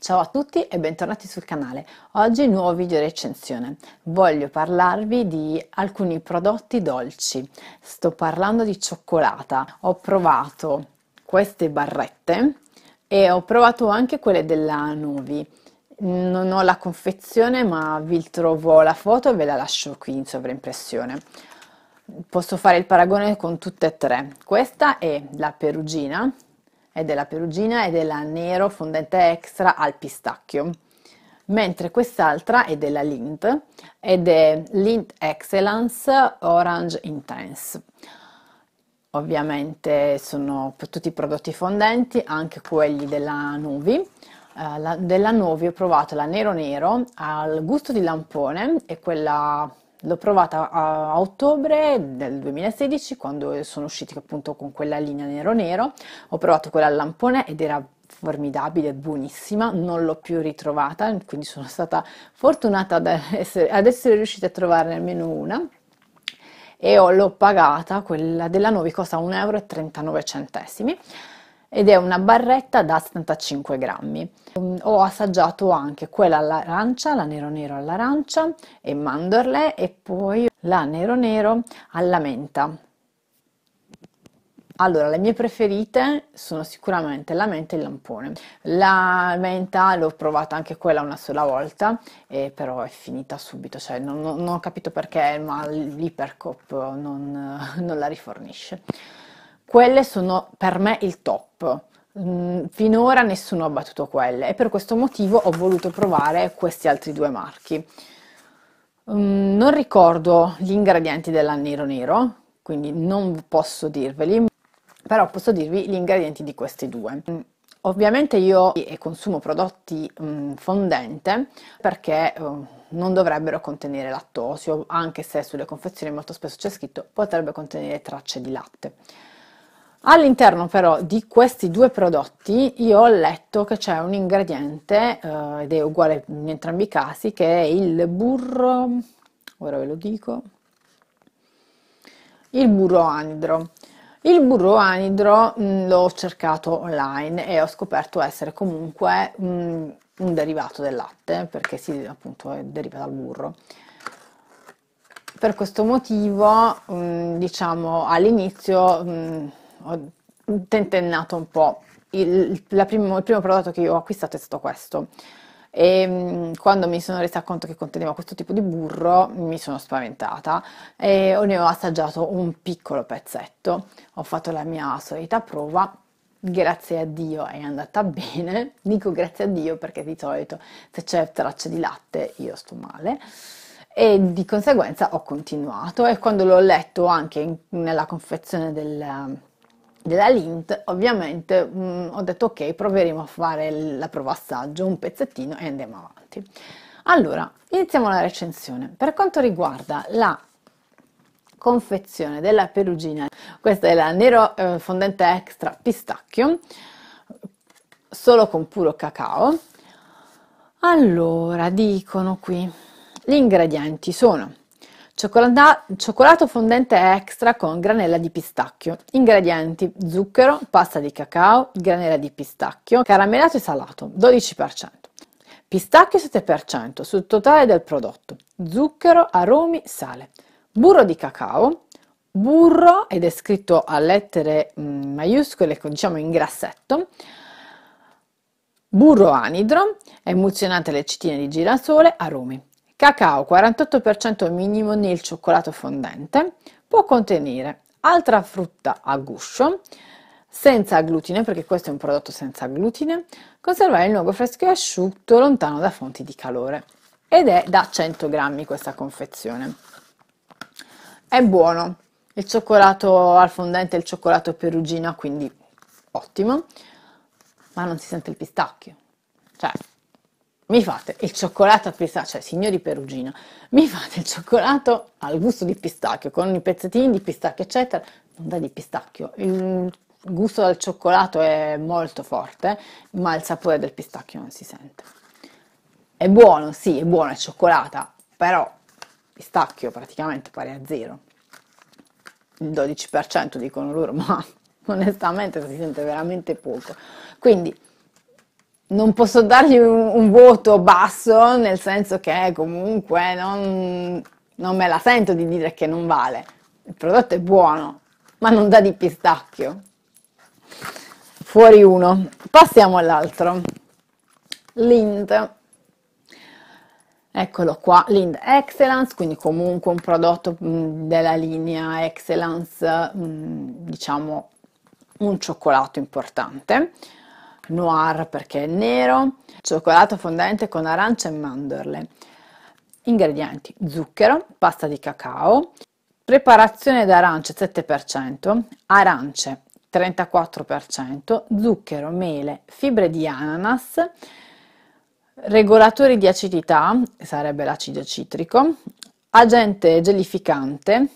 Ciao a tutti e bentornati sul canale. Oggi nuovo video recensione. Voglio parlarvi di alcuni prodotti dolci. Sto parlando di cioccolata. Ho provato queste barrette e ho provato anche quelle della Nuvi. Non ho la confezione ma vi trovo la foto e ve la lascio qui in sovraimpressione. Posso fare il paragone con tutte e tre. Questa è la perugina è della Perugina ed è la Nero Fondente Extra al pistacchio, mentre quest'altra è della Lint ed è Lint Excellence Orange Intense. Ovviamente sono tutti i prodotti fondenti, anche quelli della Nuvi. Uh, eh, la, della Nuvi ho provato la Nero Nero al gusto di lampone e quella L'ho provata a, a, ottobre del 2016 quando sono usciti appunto con quella linea nero-nero, ho provato quella al lampone ed era formidabile, buonissima, non l'ho più ritrovata, quindi sono stata fortunata ad essere, ad essere riuscita a trovarne almeno una e l'ho pagata, quella della Novi costa 1,39 euro ed è una barretta da 75 grammi. Mm, ho assaggiato anche quella all'arancia, la nero nero all'arancia e mandorle e poi la nero nero alla menta. Allora, le mie preferite sono sicuramente la menta e il lampone. La menta l'ho provata anche quella una sola volta, eh, però è finita subito, cioè non, non, non ho capito perché, ma l'Ipercop non, non la rifornisce. Quelle sono per me il top. Mm, finora nessuno ha battuto quelle e per questo motivo ho voluto provare questi altri due marchi. Mm, non ricordo gli ingredienti della Nero Nero, quindi non posso dirveli, però posso dirvi gli ingredienti di questi due. Mm, ovviamente io consumo prodotti fondente perché non dovrebbero contenere lattosio, anche se sulle confezioni molto spesso c'è scritto potrebbe contenere tracce di latte. All'interno però di questi due prodotti io ho letto che c'è un ingrediente, eh, ed è uguale in entrambi i casi, che è il burro, ora ve lo dico, il burro anidro. Il burro anidro mm, l'ho cercato online e ho scoperto essere comunque mh, mm, un derivato del latte, perché si appunto deriva dal burro per questo motivo, mm, diciamo, all'inizio ho tentennato un po'. Il, primo, il primo prodotto che io ho acquistato è stato questo. E ehm, quando mi sono resa conto che conteneva questo tipo di burro mi sono spaventata e ne ho assaggiato un piccolo pezzetto. Ho fatto la mia solita prova grazie a Dio è andata bene. Dico grazie a Dio perché di solito se c'è traccia di latte io sto male. E di conseguenza ho continuato e quando l'ho letto anche in, nella confezione del, della lint ovviamente mh, mm, ho detto ok proveremo a fare la prova assaggio un pezzettino e andiamo avanti allora iniziamo la recensione per quanto riguarda la confezione della perugina questa è la nero eh, fondente extra pistacchio solo con puro cacao allora dicono qui gli ingredienti sono Cioccolata, cioccolato fondente extra con granella di pistacchio. Ingredienti: zucchero, pasta di cacao, granella di pistacchio, caramellato e salato, 12%. Pistacchio 7% sul totale del prodotto. Zucchero, aromi, sale. Burro di cacao, burro ed è scritto a lettere mm, maiuscole, diciamo in grassetto. Burro anidro, emulsionate le citine di girasole, aromi. Cacao 48% minimo nel cioccolato fondente può contenere altra frutta a guscio senza glutine, perché questo è un prodotto senza glutine, conservare il luogo fresco e asciutto lontano da fonti di calore ed è da 100 grammi questa confezione. È buono, il cioccolato al fondente il cioccolato perugino, quindi ottimo, ma non si sente il pistacchio. Cioè, mi fate il cioccolato a pistacchio, cioè signori Perugino, mi fate il cioccolato al gusto di pistacchio, con i pezzettini di pistacchio, eccetera, non da di pistacchio, il gusto del cioccolato è molto forte, ma il sapore del pistacchio non si sente. È buono, sì, è buono, è cioccolata, però pistacchio praticamente pari a zero. Il 12% dicono loro, ma onestamente si sente veramente poco. Quindi non posso dargli un, un, voto basso, nel senso che comunque non, non me la sento di dire che non vale. Il prodotto è buono, ma non dà di pistacchio. Fuori uno. Passiamo all'altro. Lind. Eccolo qua, Lind Excellence, quindi comunque un prodotto mm, della linea Excellence, mm, diciamo un cioccolato importante noir perché è nero, cioccolato fondente con arancia e mandorle. Ingredienti: zucchero, pasta di cacao, preparazione d'arance 7%, arance 34%, zucchero, mele, fibre di ananas, regolatori di acidità, sarebbe l'acido citrico, agente gelificante,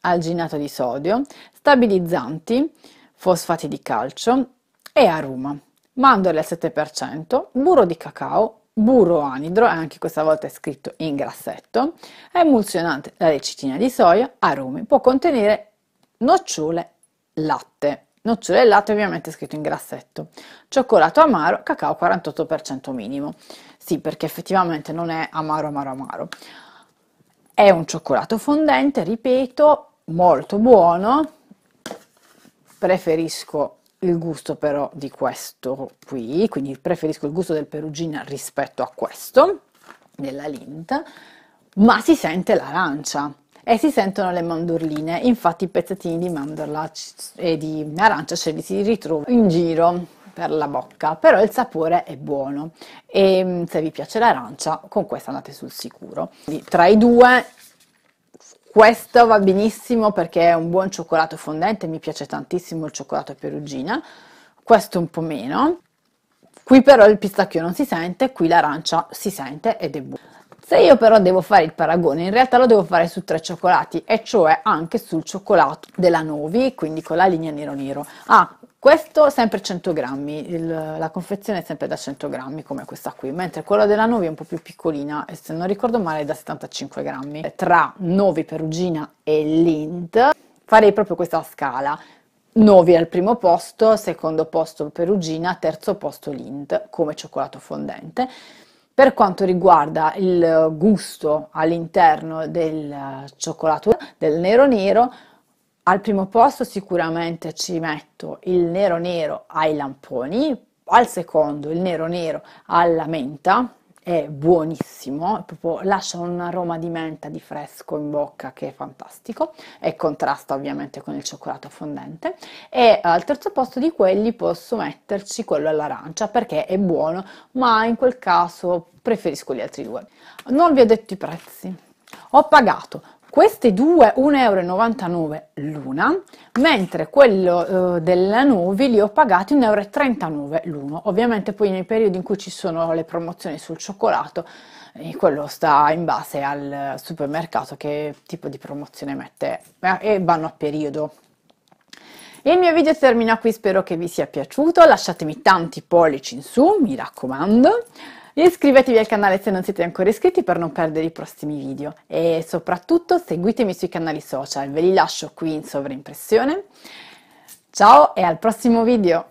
alginato di sodio, stabilizzanti, fosfati di calcio e aroma mandorle al 7%, burro di cacao, burro anidro, e anche questa volta è scritto in grassetto, è emulsionante la lecitina di soia, arumi, può contenere nocciole latte. Nocciole e latte ovviamente è scritto in grassetto. Cioccolato amaro, cacao 48% minimo. Sì, perché effettivamente non è amaro amaro amaro. È un cioccolato fondente, ripeto, molto buono. Preferisco il gusto però di questo qui, quindi preferisco il gusto del perugina rispetto a questo, della Lint, ma si sente l'arancia e si sentono le mandorline, infatti i pezzettini di mandorla e di arancia ce li si ritrovano in giro per la bocca, però il sapore è buono e mm, se vi piace l'arancia con questa andate sul sicuro. Quindi, tra i due questo va benissimo perché è un buon cioccolato fondente, mi piace tantissimo il cioccolato a perugina, questo un po' meno. Qui però il pistacchio non si sente, qui l'arancia si sente ed è buono. Se io però devo fare il paragone, in realtà lo devo fare su tre cioccolati, e cioè anche sul cioccolato della Novi, quindi con la linea nero nero. Ah, questo sempre 100 grammi, il, la confezione è sempre da 100 grammi come questa qui, mentre quella della Novi è un po' più piccolina e se non ricordo male è da 75 grammi. Tra Novi Perugina e Lind farei proprio questa scala. Novi al primo posto, secondo posto Perugina, terzo posto Lind come cioccolato fondente. Per quanto riguarda il gusto all'interno del cioccolato del nero nero, al primo posto sicuramente ci metto il nero nero ai lamponi, al secondo il nero nero alla menta, è buonissimo, proprio lascia un aroma di menta di fresco in bocca che è fantastico e contrasta ovviamente con il cioccolato fondente e al terzo posto di quelli posso metterci quello all'arancia perché è buono ma in quel caso preferisco gli altri due. Non vi ho detto i prezzi, ho pagato queste due 1,99 euro l'una, mentre quello eh, della Nuvi li ho pagati 1,39 euro l'uno. Ovviamente poi nei periodi in cui ci sono le promozioni sul cioccolato, eh, quello sta in base al supermercato che tipo di promozione mette eh, e vanno a periodo. Il mio video termina qui, spero che vi sia piaciuto, lasciatemi tanti pollici in su, mi raccomando. Iscrivetevi al canale se non siete ancora iscritti per non perdere i prossimi video e soprattutto seguitemi sui canali social, ve li lascio qui in sovraimpressione. Ciao e al prossimo video!